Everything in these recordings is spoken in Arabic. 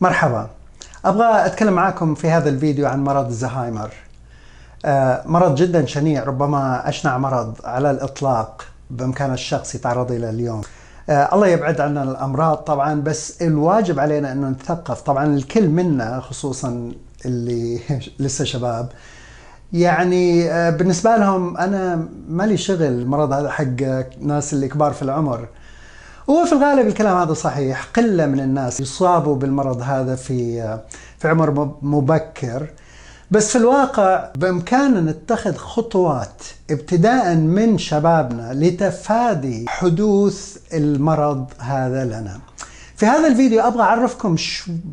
مرحبا أبغى أتكلم معاكم في هذا الفيديو عن مرض الزهايمر آه، مرض جدا شنيع ربما أشنع مرض على الإطلاق بإمكان الشخص يتعرض إلى اليوم آه، الله يبعد عنا الأمراض طبعا بس الواجب علينا أنه نثقف طبعا الكل منا خصوصا اللي لسه شباب يعني آه، بالنسبة لهم أنا مالي شغل المرض هذا حق ناس اللي كبار في العمر هو في الغالب الكلام هذا صحيح قلة من الناس يصابوا بالمرض هذا في في عمر مبكر بس في الواقع بإمكاننا نتخذ خطوات ابتداء من شبابنا لتفادي حدوث المرض هذا لنا في هذا الفيديو ابغى اعرفكم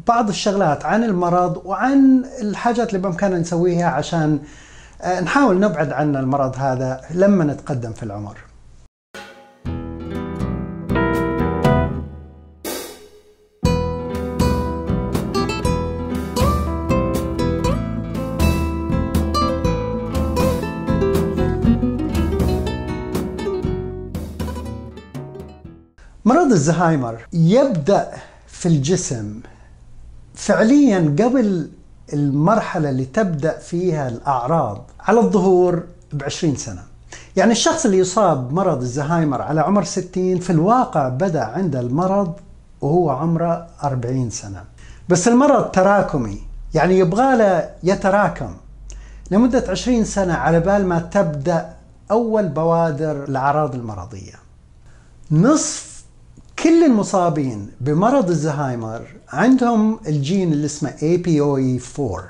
بعض الشغلات عن المرض وعن الحاجات اللي بامكاننا نسويها عشان آه، نحاول نبعد عن المرض هذا لما نتقدم في العمر الزهايمر يبدأ في الجسم فعليا قبل المرحلة اللي تبدأ فيها الأعراض على الظهور ب 20 سنة يعني الشخص اللي يصاب مرض الزهايمر على عمر 60 في الواقع بدأ عنده المرض وهو عمره 40 سنة بس المرض تراكمي يعني يبغى له يتراكم لمدة 20 سنة على بال ما تبدأ أول بوادر الأعراض المرضية نصف كل المصابين بمرض الزهايمر عندهم الجين اللي اسمه APOE4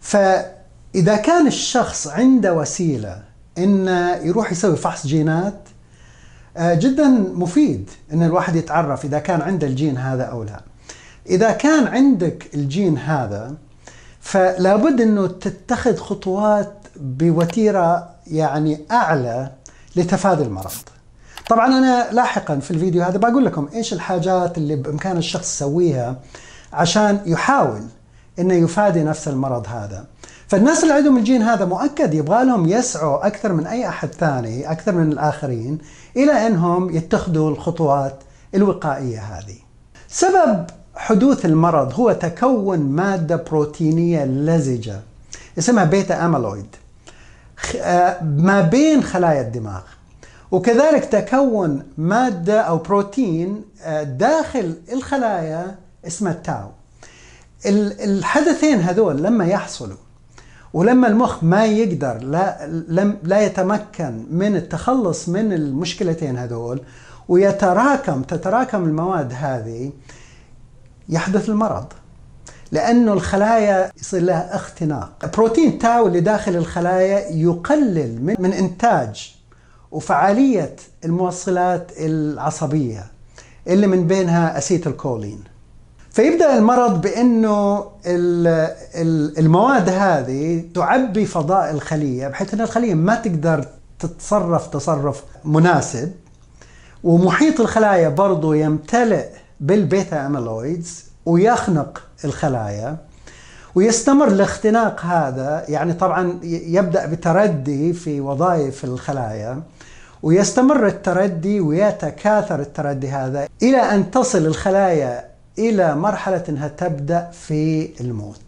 فإذا كان الشخص عنده وسيلة انه يروح يسوي فحص جينات آه، جدا مفيد ان الواحد يتعرف اذا كان عنده الجين هذا او لا اذا كان عندك الجين هذا فلا بد انه تتخذ خطوات بوتيره يعني اعلى لتفادي المرض طبعا انا لاحقا في الفيديو هذا بقول لكم ايش الحاجات اللي بامكان الشخص يسويها عشان يحاول انه يفادي نفس المرض هذا فالناس اللي عندهم الجين هذا مؤكد يبغى لهم يسعوا اكثر من اي احد ثاني اكثر من الاخرين الى انهم يتخذوا الخطوات الوقائيه هذه سبب حدوث المرض هو تكون ماده بروتينيه لزجه اسمها بيتا اميلويد آه، ما بين خلايا الدماغ وكذلك تكون مادة أو بروتين آه، داخل الخلايا اسمها التاو الحدثين هذول لما يحصلوا ولما المخ ما يقدر لا لا يتمكن من التخلص من المشكلتين هذول ويتراكم تتراكم المواد هذه يحدث المرض لانه الخلايا يصير لها اختناق بروتين تاو اللي داخل الخلايا يقلل من, من انتاج وفعالية الموصلات العصبية اللي من بينها أسيتالكولين فيبدأ المرض بأنه المواد هذه تعبي فضاء الخلية بحيث أن الخلية ما تقدر تتصرف تصرف مناسب ومحيط الخلايا برضه يمتلئ بالبيتا أميلويدز ويخنق الخلايا ويستمر الاختناق هذا يعني طبعا يبدا بتردي في وظائف الخلايا ويستمر التردي ويتكاثر التردي هذا إلى أن تصل الخلايا إلى مرحلة أنها تبدأ في الموت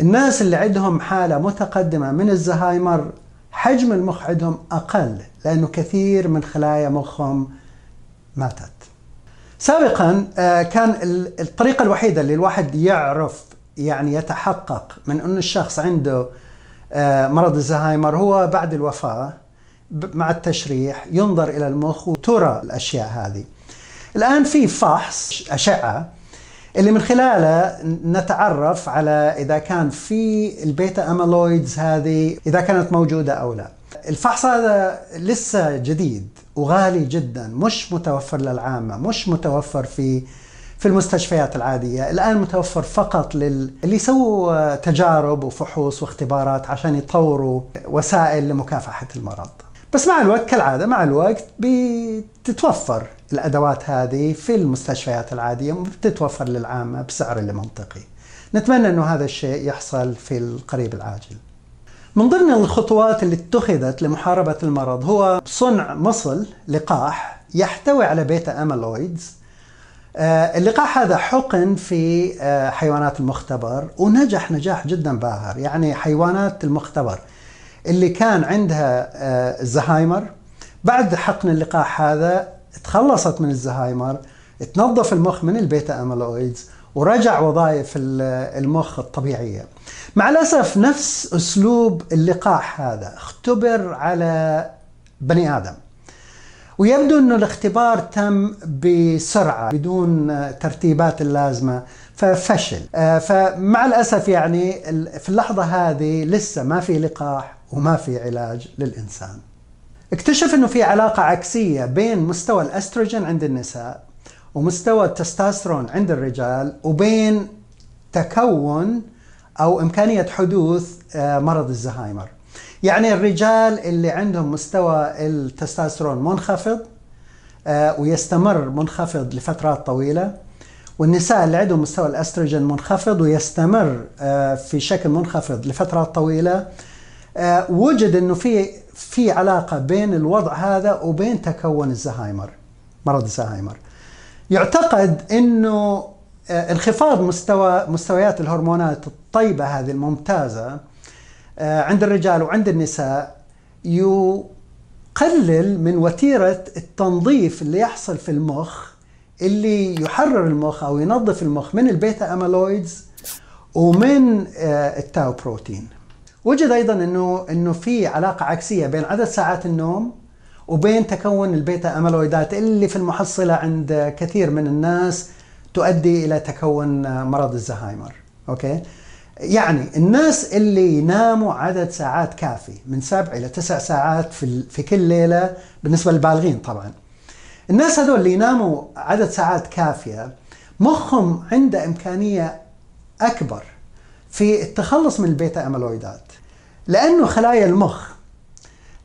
الناس اللي عندهم حالة متقدمة من الزهايمر حجم المخ عندهم أقل لأنه كثير من خلايا مخهم ماتت سابقا آه، كان الطريقة الوحيدة اللي الواحد يعرف يعني يتحقق من أن الشخص عنده آه، مرض الزهايمر هو بعد الوفاة مع التشريح ينظر إلى المخ وترى الأشياء هذه الآن في فحص أشعة اللي من خلاله نتعرف على إذا كان في البيتا أميلويدز هذه إذا كانت موجودة أو لا الفحص هذا لسه جديد وغالي جدا مش متوفر للعامة مش متوفر في في المستشفيات العادية الآن متوفر فقط لل... اللي يسووا تجارب وفحوص واختبارات عشان يطوروا وسائل لمكافحة المرض بس مع الوقت كالعاده مع الوقت بتتوفر الادوات هذه في المستشفيات العاديه بتتوفر للعامه بسعر اللي منطقي. نتمنى انه هذا الشيء يحصل في القريب العاجل. من ضمن الخطوات اللي اتخذت لمحاربه المرض هو صنع مصل لقاح يحتوي على بيتا اميلويدز آه، اللقاح هذا حقن في آه، حيوانات المختبر ونجح نجاح جدا باهر يعني حيوانات المختبر اللي كان عندها آه، الزهايمر بعد حقن اللقاح هذا تخلصت من الزهايمر تنظف المخ من البيتا اميلويدز ورجع وظائف آه، المخ الطبيعية مع الأسف نفس أسلوب اللقاح هذا اختبر على بني آدم ويبدو أنه الاختبار تم بسرعة بدون آه، ترتيبات اللازمة ففشل فمع الأسف يعني في اللحظة هذه لسه ما في لقاح وما في علاج للإنسان اكتشف أنه في علاقة عكسية بين مستوى الأستروجين عند النساء ومستوى التستاسترون عند الرجال وبين تكون أو إمكانية حدوث آه، مرض الزهايمر يعني الرجال اللي عندهم مستوى التستاسترون منخفض آه، ويستمر منخفض لفترات طويلة والنساء اللي عندهم مستوى الاستروجين منخفض ويستمر آه، في شكل منخفض لفترات طويله آه، وجد انه في في علاقه بين الوضع هذا وبين تكون الزهايمر مرض الزهايمر يعتقد انه آه، انخفاض مستوى مستويات الهرمونات الطيبه هذه الممتازه آه، عند الرجال وعند النساء يقلل من وتيره التنظيف اللي يحصل في المخ اللي يحرر المخ او ينظف المخ من البيتا اميلويدز ومن التاو بروتين وجد ايضا انه انه في علاقه عكسيه بين عدد ساعات النوم وبين تكون البيتا اميلويدات اللي في المحصله عند كثير من الناس تؤدي الى تكون مرض الزهايمر اوكي يعني الناس اللي يناموا عدد ساعات كافي من سبع الى تسع ساعات في في كل ليله بالنسبه للبالغين طبعا الناس هذول اللي يناموا عدد ساعات كافيه مخهم عنده امكانيه اكبر في التخلص من البيتا اميلويدات لأنه خلايا المخ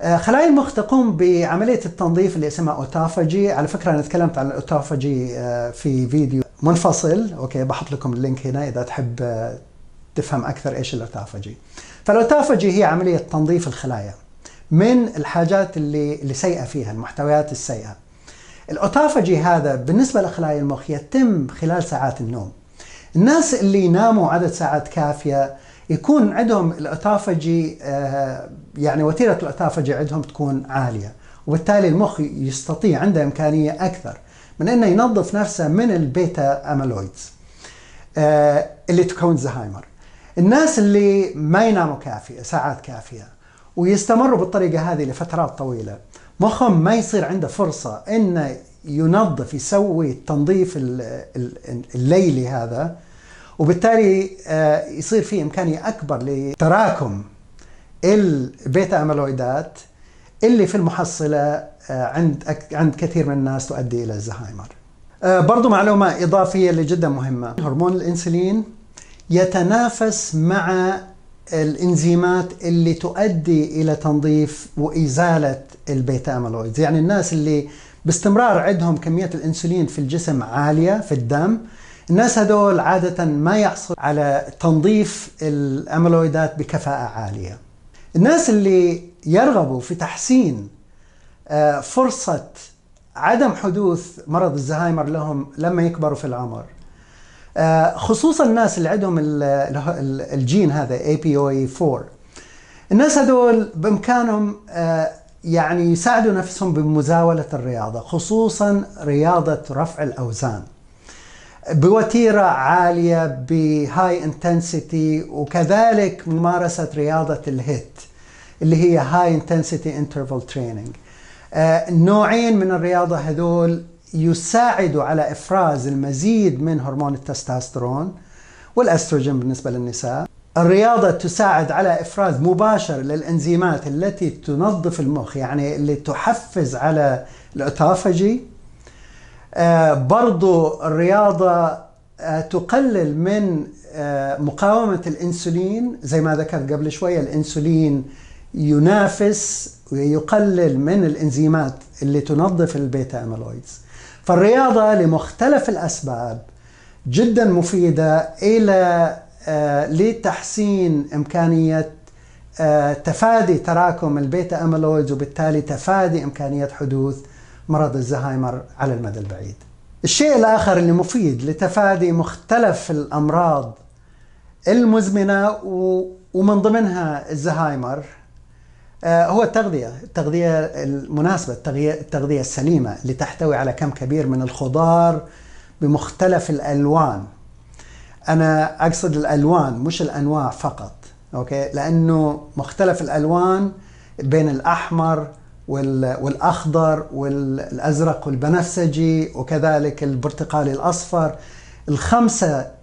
آه، خلايا المخ تقوم بعملية التنظيف اللي اسمها أوتافاجي على فكرة أنا تكلمت عن الأوتافاجي آه، في فيديو منفصل أوكي بحط لكم اللينك هنا إذا تحب آه، تفهم أكثر إيش الأوتافاجي فالأوتافاجي هي عملية تنظيف الخلايا من الحاجات اللي, اللي سيئة فيها المحتويات السيئة الأوتافاجي هذا بالنسبة لخلايا المخ يتم خلال ساعات النوم الناس اللي يناموا عدد ساعات كافية يكون عندهم الاوتافاجي آه، يعني وتيرة الاوتافاجي عندهم تكون عالية وبالتالي المخ يستطيع عنده إمكانية أكثر من أنه ينظف نفسه من البيتا امالويدز آه، اللي تكون زهايمر الناس اللي ما يناموا كافية ساعات كافية ويستمروا بالطريقة هذه لفترات طويلة مخهم ما يصير عنده فرصة أنه ينظف يسوي التنظيف الليلي هذا وبالتالي آه، يصير في إمكانية أكبر لتراكم البيتا أميلويدات اللي في المحصلة آه، عند عند كثير من الناس تؤدي إلى الزهايمر. آه، برضو معلومة إضافية اللي جدا مهمة هرمون الإنسولين يتنافس مع الانزيمات اللي تؤدي الى تنظيف وازاله البيتا اميلويدز يعني الناس اللي باستمرار عندهم كميه الانسولين في الجسم عاليه في الدم الناس هذول عادة ما يحصل على تنظيف الأميلويدات بكفاءة عالية الناس اللي يرغبوا في تحسين آه، فرصة عدم حدوث مرض الزهايمر لهم لما يكبروا في العمر آه، خصوصا الناس اللي عندهم الجين هذا APOE4 الناس هذول بإمكانهم آه، يعني يساعدوا نفسهم بمزاولة الرياضة خصوصا رياضة رفع الأوزان بوتيره عاليه بهاي انتنسيتي وكذلك ممارسه رياضه الهيت اللي هي هاي انتنسيتي انترفال تريننج نوعين من الرياضه هذول يساعدوا على افراز المزيد من هرمون التستوستيرون والاستروجين بالنسبه للنساء الرياضة تساعد على إفراز مباشر للإنزيمات التي تنظف المخ يعني اللي تحفز على الأوتوفاجي آه، برضو الرياضة آه، تقلل من آه، مقاومة الإنسولين زي ما ذكرت قبل شوية الإنسولين ينافس ويقلل من الإنزيمات اللي تنظف البيتا أميلويدز فالرياضة لمختلف الأسباب جدا مفيدة إلى لتحسين إمكانية تفادي تراكم البيتا أميلويدز وبالتالي تفادي إمكانية حدوث مرض الزهايمر على المدى البعيد. الشيء الآخر اللي مفيد لتفادي مختلف الأمراض المزمنة ومن ضمنها الزهايمر آه، هو التغذية التغذية المناسبة التغذية السليمة اللي تحتوي على كم كبير من الخضار بمختلف الألوان أنا أقصد الألوان مش الأنواع فقط أوكي لأنه مختلف الألوان بين الأحمر والأخضر والأزرق والبنفسجي وكذلك البرتقالي الأصفر الخمسة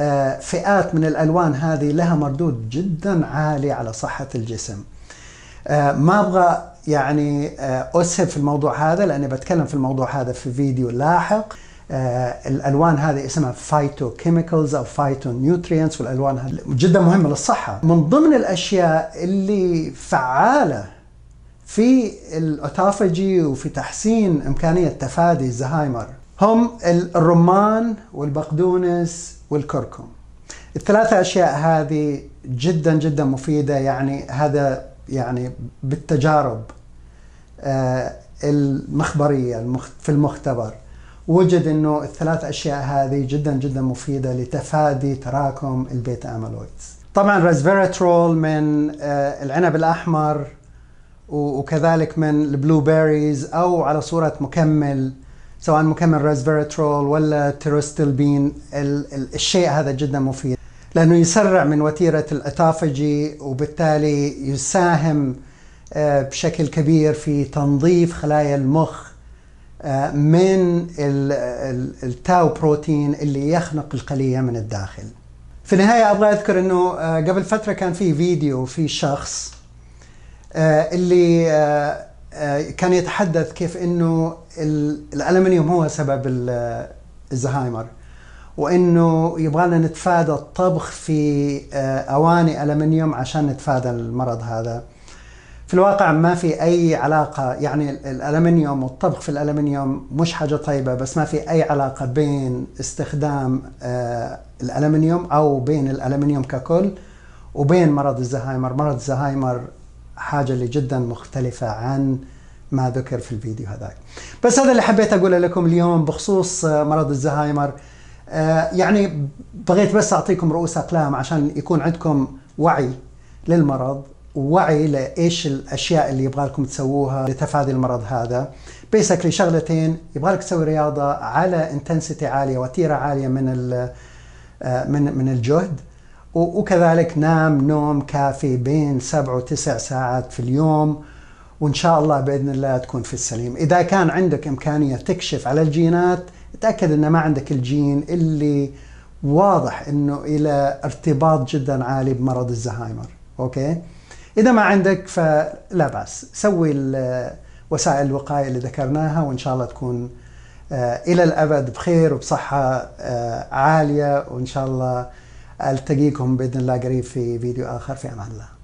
آه، فئات من الألوان هذه لها مردود جدا عالي على صحة الجسم آه، ما أبغى يعني آه، أسهب في الموضوع هذا لأني بتكلم في الموضوع هذا في فيديو لاحق الالوان هذه اسمها فايتو كيميكلز او فايتو نيوترينتس والالوان هذه جدا مهمه للصحه من ضمن الاشياء اللي فعاله في الاوتوفاجي وفي تحسين امكانيه تفادي الزهايمر هم الرمان والبقدونس والكركم. الثلاثه اشياء هذه جدا جدا مفيده يعني هذا يعني بالتجارب آه، المخبريه في المختبر وجد انه الثلاث اشياء هذه جدا جدا مفيده لتفادي تراكم البيتا امالويدز. طبعا ريزفيراترول من آه، العنب الاحمر وكذلك من البلو بيريز او على صوره مكمل سواء مكمل ريزفيرترول ولا تيروستيل بين الشيء هذا جدا مفيد لانه يسرع من وتيره الاتافجي وبالتالي يساهم آه، بشكل كبير في تنظيف خلايا المخ آه، من التاو بروتين اللي يخنق القليه من الداخل. في النهايه ابغى اذكر انه آه، قبل فتره كان في فيديو في شخص آه، اللي آه، آه، كان يتحدث كيف انه الالمنيوم هو سبب الزهايمر وانه يبغالنا نتفادى الطبخ في اواني المنيوم عشان نتفادى المرض هذا في الواقع ما في اي علاقه يعني الالمنيوم والطبخ في الالمنيوم مش حاجه طيبه بس ما في اي علاقه بين استخدام الالمنيوم او بين الالمنيوم ككل وبين مرض الزهايمر مرض الزهايمر حاجه اللي جدا مختلفه عن ما ذكر في الفيديو هذاك بس هذا اللي حبيت اقوله لكم اليوم بخصوص آه، مرض الزهايمر آه، يعني بغيت بس اعطيكم رؤوس اقلام عشان يكون عندكم وعي للمرض ووعي لايش الاشياء اللي يبغى لكم تسووها لتفادي المرض هذا بيسكلي شغلتين يبغى لك تسوي رياضه على انتنسيتي عاليه وتيره عاليه من آه، من من الجهد وكذلك نام نوم كافي بين سبع وتسع ساعات في اليوم وإن شاء الله بإذن الله تكون في السليم إذا كان عندك إمكانية تكشف على الجينات تأكد أنه ما عندك الجين اللي واضح أنه إلى ارتباط جدا عالي بمرض الزهايمر أوكي إذا ما عندك فلا بأس سوي وسائل الوقاية اللي ذكرناها وإن شاء الله تكون آه، إلى الأبد بخير وبصحة آه، عالية وإن شاء الله التقيكم باذن الله قريب في فيديو اخر في امان الله